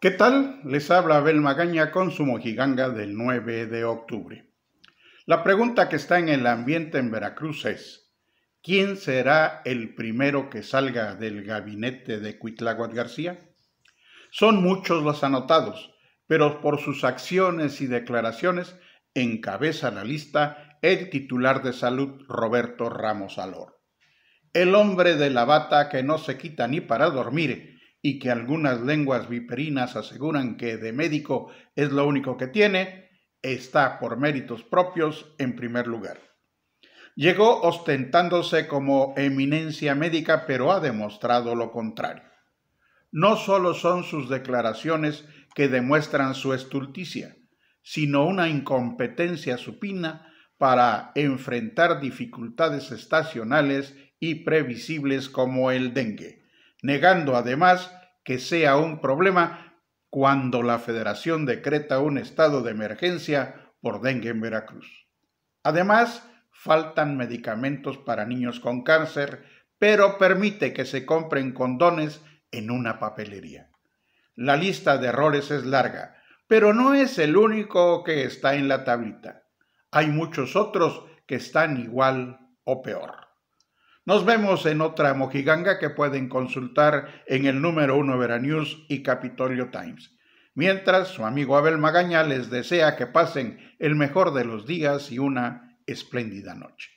¿Qué tal? Les habla Abel Magaña con su mojiganga del 9 de octubre. La pregunta que está en el ambiente en Veracruz es, ¿quién será el primero que salga del gabinete de Cuitláhuac García? Son muchos los anotados, pero por sus acciones y declaraciones encabeza la lista el titular de salud Roberto Ramos Alor. El hombre de la bata que no se quita ni para dormir, y que algunas lenguas viperinas aseguran que de médico es lo único que tiene, está por méritos propios en primer lugar. Llegó ostentándose como eminencia médica, pero ha demostrado lo contrario. No solo son sus declaraciones que demuestran su estulticia, sino una incompetencia supina para enfrentar dificultades estacionales y previsibles como el dengue negando además que sea un problema cuando la federación decreta un estado de emergencia por dengue en Veracruz. Además, faltan medicamentos para niños con cáncer, pero permite que se compren condones en una papelería. La lista de errores es larga, pero no es el único que está en la tablita. Hay muchos otros que están igual o peor. Nos vemos en otra mojiganga que pueden consultar en el número 1 Veranews y Capitolio Times. Mientras, su amigo Abel Magaña les desea que pasen el mejor de los días y una espléndida noche.